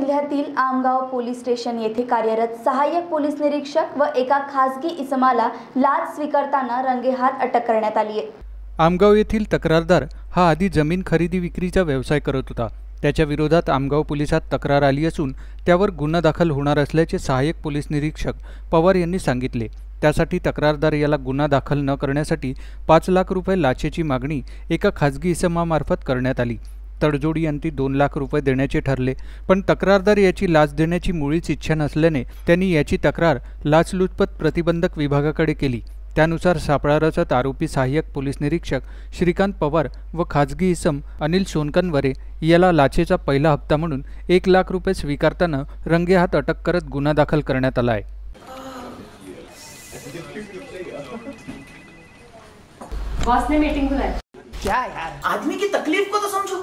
जिल्ह्यातील Amgaon police station येथे कार्यरत सहाय्यक पोलीस निरीक्षक व एका खासगी इसमाला लाच स्वीकारताना रंगेहात अटक करण्यात आली आहे आमगाव येथील तक्रारदार हा आधी जमीन खरेदी विक्रीचा व्यवसाय करत होता त्याच्या विरोधात आमगाव पोलिसात तक्रार आली असून त्यावर गुन्हा दाखल होणार असल्याचे सहाय्यक पोलीस निरीक्षक पवार यांनी सांगितले त्यासाठी तक्रारदार याला गुन्हा दाखल न करण्यासाठी पाच लाख रुपये लाचेची मागणी एका खाजगी इसमामार्फत करण्यात आली तडजोडी अंती दोन लाख रुपये देण्याचे ठरले पण तक्रारदार याची लाच देण्याची मुळीच इच्छा नसल्याने त्यांनी याची तक्रार लाचलुचपत प्रतिबंधक विभागाकडे केली त्यानुसार सापळा रचत आरोपी सहाय्यक पोलीस निरीक्षक श्रीकांत पवार व खाजगी इसम अनिल सोनकनवरे याला लाचेचा पहिला हप्ता म्हणून एक लाख रुपये स्वीकारताना रंगेहात अटक करत गुन्हा दाखल करण्यात आला आहे बॉस ने मीटिंग बुलाई क्या यार आदमी की तकलीफ को तो समझो